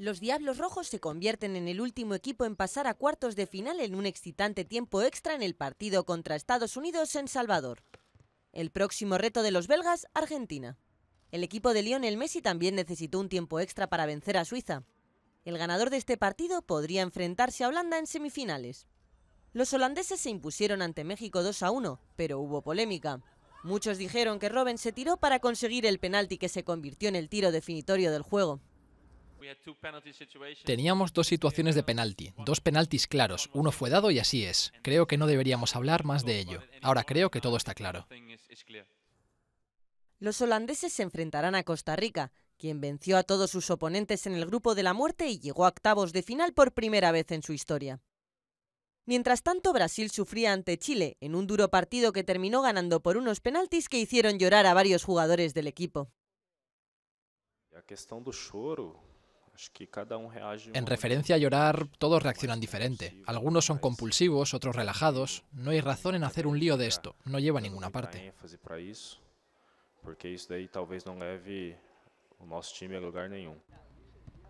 Los Diablos Rojos se convierten en el último equipo en pasar a cuartos de final en un excitante tiempo extra en el partido contra Estados Unidos en Salvador. El próximo reto de los belgas, Argentina. El equipo de Lionel Messi también necesitó un tiempo extra para vencer a Suiza. El ganador de este partido podría enfrentarse a Holanda en semifinales. Los holandeses se impusieron ante México 2 a 1, pero hubo polémica. Muchos dijeron que Robben se tiró para conseguir el penalti que se convirtió en el tiro definitorio del juego. Teníamos dos situaciones de penalti, dos penaltis claros, uno fue dado y así es. Creo que no deberíamos hablar más de ello. Ahora creo que todo está claro. Los holandeses se enfrentarán a Costa Rica, quien venció a todos sus oponentes en el grupo de la muerte y llegó a octavos de final por primera vez en su historia. Mientras tanto, Brasil sufría ante Chile en un duro partido que terminó ganando por unos penaltis que hicieron llorar a varios jugadores del equipo. La cuestión del lloro en referencia a llorar, todos reaccionan diferente. Algunos son compulsivos, otros relajados. No hay razón en hacer un lío de esto. No lleva a ninguna parte.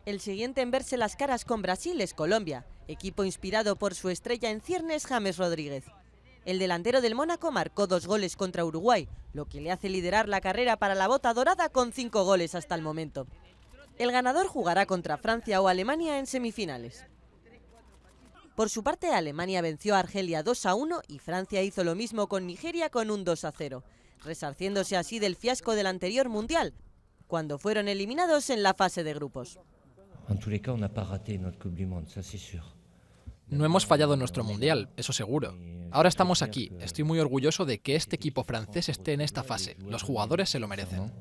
El siguiente en verse las caras con Brasil es Colombia, equipo inspirado por su estrella en ciernes James Rodríguez. El delantero del Mónaco marcó dos goles contra Uruguay, lo que le hace liderar la carrera para la bota dorada con cinco goles hasta el momento. El ganador jugará contra Francia o Alemania en semifinales. Por su parte, Alemania venció a Argelia 2 a 1 y Francia hizo lo mismo con Nigeria con un 2 a 0, resarciéndose así del fiasco del anterior mundial, cuando fueron eliminados en la fase de grupos. No hemos fallado en nuestro mundial, eso seguro. Ahora estamos aquí. Estoy muy orgulloso de que este equipo francés esté en esta fase. Los jugadores se lo merecen.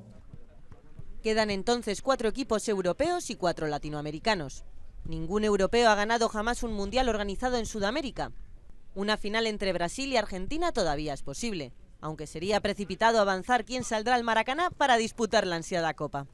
Quedan entonces cuatro equipos europeos y cuatro latinoamericanos. Ningún europeo ha ganado jamás un mundial organizado en Sudamérica. Una final entre Brasil y Argentina todavía es posible, aunque sería precipitado avanzar quién saldrá al Maracaná para disputar la ansiada copa.